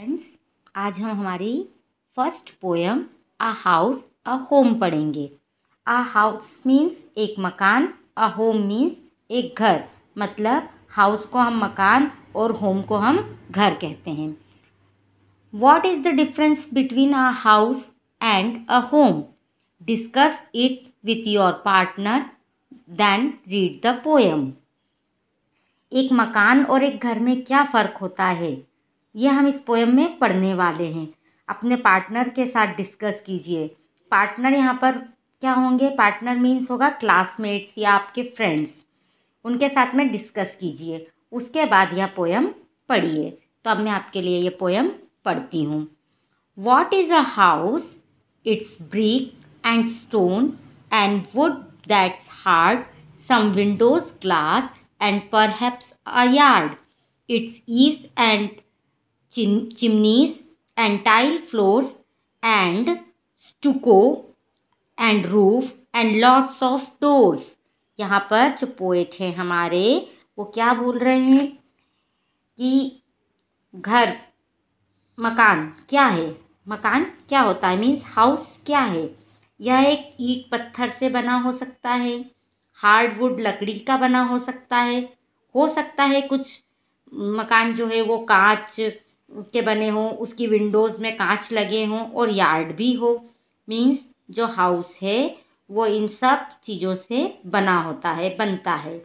friends आज हम हमारी first poem a house a home पढ़ेंगे आ हाउस मीन्स एक मकान अ होम मीन्स एक घर मतलब हाउस को हम मकान और होम को हम घर कहते हैं what is the difference between a house and a home discuss it with your partner then read the poem एक मकान और एक घर में क्या फ़र्क होता है ये हम इस पोएम में पढ़ने वाले हैं अपने पार्टनर के साथ डिस्कस कीजिए पार्टनर यहाँ पर क्या होंगे पार्टनर मीन्स होगा क्लासमेट्स या आपके फ्रेंड्स उनके साथ में डिस्कस कीजिए उसके बाद यह पोएम पढ़िए तो अब मैं आपके लिए ये पोएम पढ़ती हूँ what is a house it's brick and stone and wood that's hard windows glass and perhaps a yard it's eaves and chimneys and tile floors and stucco and roof and lots of doors यहाँ पर जो poet हैं हमारे वो क्या बोल रहे हैं कि घर मकान क्या है मकान क्या होता है मीन्स हाउस क्या है यह एक ईट पत्थर से बना हो सकता है हार्डवुड लकड़ी का बना हो सकता है हो सकता है कुछ मकान जो है वो कांच के बने हों उसकी विंडोज़ में कांच लगे हों और यार्ड भी हो मीन्स जो हाउस है वो इन सब चीज़ों से बना होता है बनता है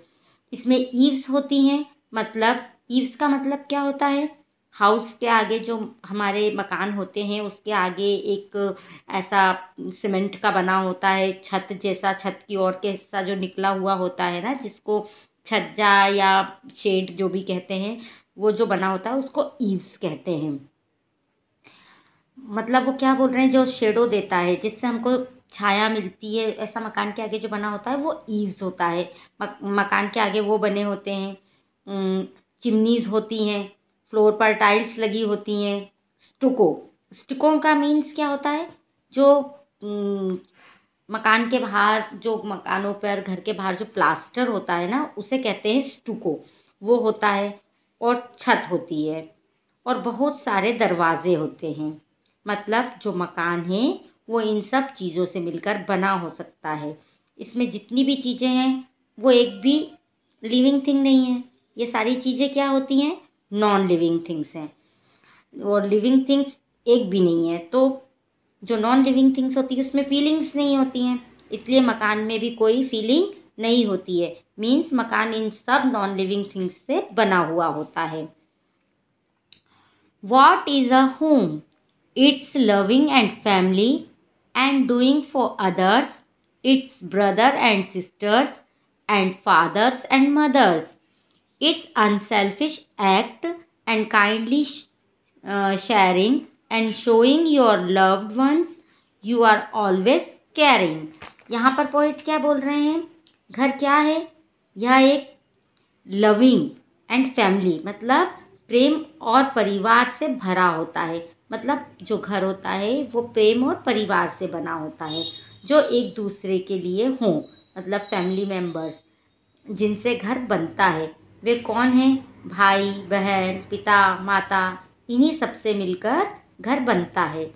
इसमें ईव्स होती हैं मतलब ईव्स का मतलब क्या होता है हाउस के आगे जो हमारे मकान होते हैं उसके आगे एक ऐसा सीमेंट का बना होता है छत जैसा छत की ओर के हिस्सा जो निकला हुआ होता है ना जिसको छज्जा या शेड जो भी कहते हैं वो जो बना होता है उसको ईव्स कहते हैं मतलब वो क्या बोल रहे हैं जो शेडो देता है जिससे हमको छाया मिलती है ऐसा मकान के आगे जो बना होता है वो ईव्स होता है मक, मकान के आगे वो बने होते हैं चिमनीज़ होती हैं फ्लोर पर टाइल्स लगी होती हैं स्टुको स्टुको का मीन्स क्या होता है जो मकान के बाहर जो मकानों पर घर के बाहर जो प्लास्टर होता है ना उसे कहते हैं स्टुको वो होता है और छत होती है और बहुत सारे दरवाज़े होते हैं मतलब जो मकान है वो इन सब चीज़ों से मिलकर बना हो सकता है इसमें जितनी भी चीज़ें हैं वो एक भी लिविंग थिंग नहीं है ये सारी चीज़ें क्या होती हैं नॉन लिविंग थिंग्स हैं और लिविंग थिंग्स एक भी नहीं है तो जो नॉन लिविंग थिंग्स होती है उसमें फीलिंग्स नहीं होती हैं इसलिए मकान में भी कोई फीलिंग नहीं होती है मीन्स मकान इन सब नॉन लिविंग थिंग्स से बना हुआ होता है what is a home it's loving and family and doing for others it's brother and sisters and fathers and mothers it's unselfish act and kindly uh, sharing and showing your loved ones you are always caring यहाँ पर poet क्या बोल रहे हैं घर क्या है यह एक लविंग एंड फैमिली मतलब प्रेम और परिवार से भरा होता है मतलब जो घर होता है वो प्रेम और परिवार से बना होता है जो एक दूसरे के लिए हों मतलब फैमिली मेम्बर्स जिनसे घर बनता है वे कौन हैं भाई बहन पिता माता इन्हीं सबसे मिलकर घर बनता है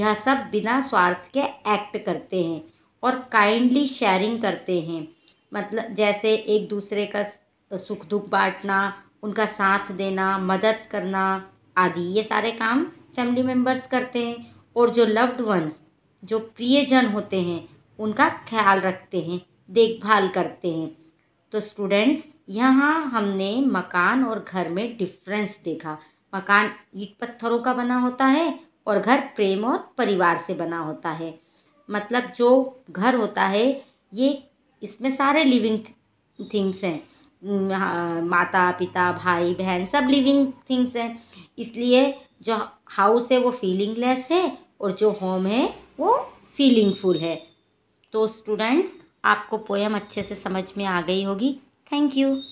यह सब बिना स्वार्थ के एक्ट करते हैं और काइंडली शेयरिंग करते हैं मतलब जैसे एक दूसरे का सुख दुख बांटना उनका साथ देना मदद करना आदि ये सारे काम फैमिली मेम्बर्स करते हैं और जो लव्ड वंस जो प्रियजन होते हैं उनका ख्याल रखते हैं देखभाल करते हैं तो स्टूडेंट्स यहाँ हमने मकान और घर में डिफरेंस देखा मकान ईट पत्थरों का बना होता है और घर प्रेम और परिवार से बना होता है मतलब जो घर होता है ये इसमें सारे लिविंग थिंग्स हैं माता पिता भाई बहन सब लिविंग थिंग्स हैं इसलिए जो हाउस है वो फीलिंगलेस है और जो होम है वो फीलिंगफुल है तो स्टूडेंट्स आपको पोएम अच्छे से समझ में आ गई होगी थैंक यू